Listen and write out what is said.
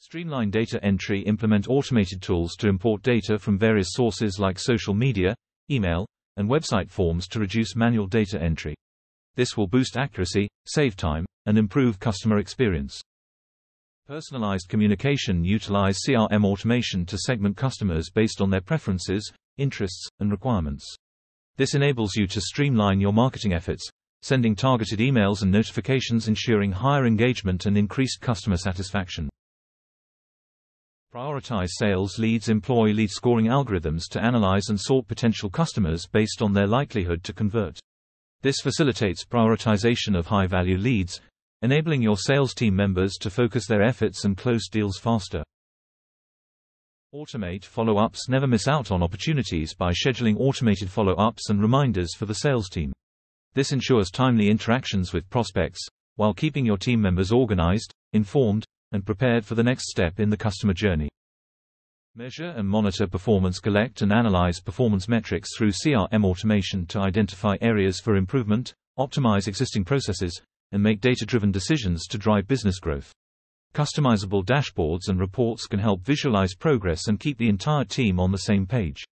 Streamline data entry Implement automated tools to import data from various sources like social media, email, and website forms to reduce manual data entry. This will boost accuracy, save time, and improve customer experience. Personalized communication Utilize CRM automation to segment customers based on their preferences, interests, and requirements. This enables you to streamline your marketing efforts, sending targeted emails and notifications ensuring higher engagement and increased customer satisfaction. Prioritize sales leads employ lead scoring algorithms to analyze and sort potential customers based on their likelihood to convert. This facilitates prioritization of high value leads, enabling your sales team members to focus their efforts and close deals faster. Automate follow ups never miss out on opportunities by scheduling automated follow ups and reminders for the sales team. This ensures timely interactions with prospects, while keeping your team members organized, informed, and prepared for the next step in the customer journey. Measure and monitor performance, collect and analyze performance metrics through CRM automation to identify areas for improvement, optimize existing processes, and make data driven decisions to drive business growth. Customizable dashboards and reports can help visualize progress and keep the entire team on the same page.